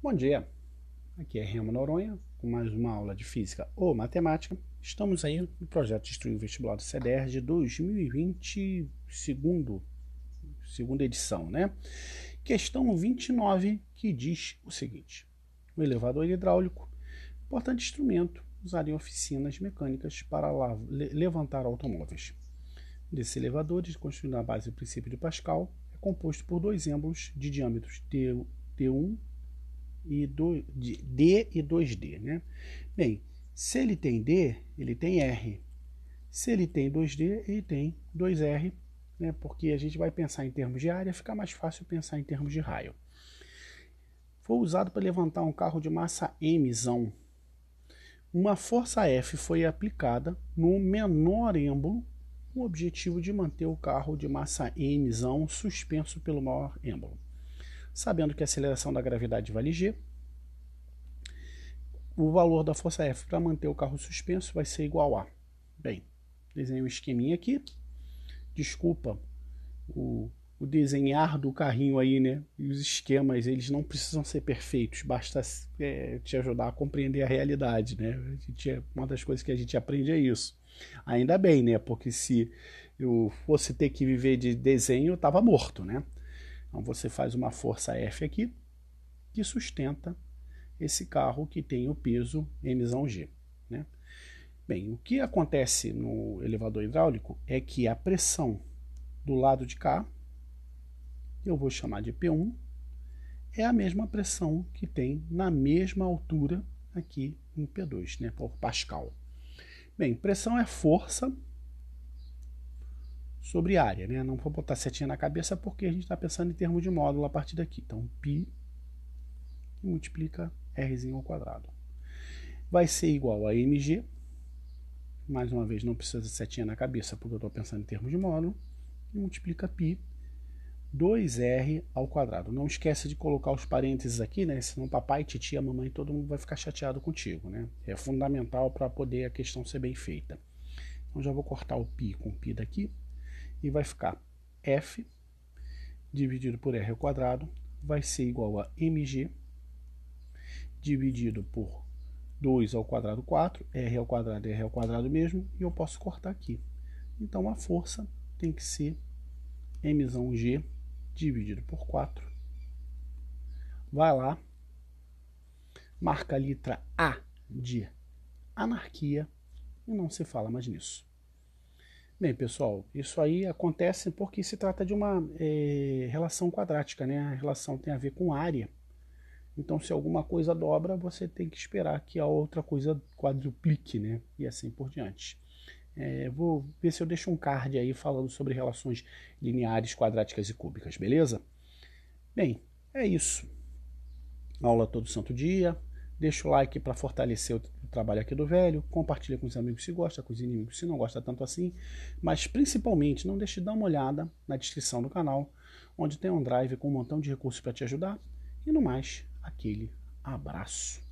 Bom dia, aqui é Remo Noronha com mais uma aula de Física ou Matemática. Estamos aí no projeto Destruir o Vestibular do CEDER de 2020, segundo, segunda edição, né? Questão 29 que diz o seguinte: o elevador hidráulico, importante instrumento usado em oficinas mecânicas para levantar automóveis. Desse elevador, construído na base do princípio de Pascal, é composto por dois êmbolos de diâmetros D1 e do, de D e 2D, né? Bem, se ele tem D, ele tem R. Se ele tem 2D, ele tem 2R, né? porque a gente vai pensar em termos de área, fica mais fácil pensar em termos de raio. Foi usado para levantar um carro de massa M. Uma força F foi aplicada no menor êmbolo com o objetivo de manter o carro de massa M suspenso pelo maior êmbolo sabendo que a aceleração da gravidade vale g. O valor da força F para manter o carro suspenso vai ser igual a. Bem, desenhei um esqueminha aqui. Desculpa o, o desenhar do carrinho aí, né? E os esquemas, eles não precisam ser perfeitos, basta é, te ajudar a compreender a realidade, né? A gente, é, uma das coisas que a gente aprende é isso. Ainda bem, né? Porque se eu fosse ter que viver de desenho, eu estava morto, né? Então você faz uma força F aqui que sustenta esse carro que tem o peso emissão G. Né? Bem, o que acontece no elevador hidráulico é que a pressão do lado de cá, eu vou chamar de P1, é a mesma pressão que tem na mesma altura aqui em P2, né, por Pascal. Bem, pressão é força sobre área. Né? Não vou botar setinha na cabeça porque a gente está pensando em termos de módulo a partir daqui. Então, π multiplica r ao quadrado. Vai ser igual a mg, mais uma vez, não precisa de setinha na cabeça porque eu estou pensando em termos de módulo, e multiplica π 2r ao quadrado. Não esquece de colocar os parênteses aqui, né? Senão papai, titia, mamãe, todo mundo vai ficar chateado contigo, né? É fundamental para poder a questão ser bem feita. Então já vou cortar o π com π daqui, e vai ficar F dividido por R ao quadrado vai ser igual a mg dividido por 2 ao quadrado 4, R ao quadrado R ao quadrado mesmo, e eu posso cortar aqui. Então a força tem que ser mg dividido por 4. Vai lá, marca a letra A de anarquia e não se fala mais nisso. Bem, pessoal, isso aí acontece porque se trata de uma é, relação quadrática, né? A relação tem a ver com área. Então, se alguma coisa dobra, você tem que esperar que a outra coisa quadruplique, né? E assim por diante. É, vou ver se eu deixo um card aí falando sobre relações lineares, quadráticas e cúbicas, beleza? Bem, é isso. Aula todo santo dia. Deixa o like para fortalecer o trabalho aqui do velho. Compartilha com os amigos se gosta, com os inimigos se não gosta tanto assim. Mas principalmente, não deixe de dar uma olhada na descrição do canal, onde tem um drive com um montão de recursos para te ajudar. E no mais, aquele abraço.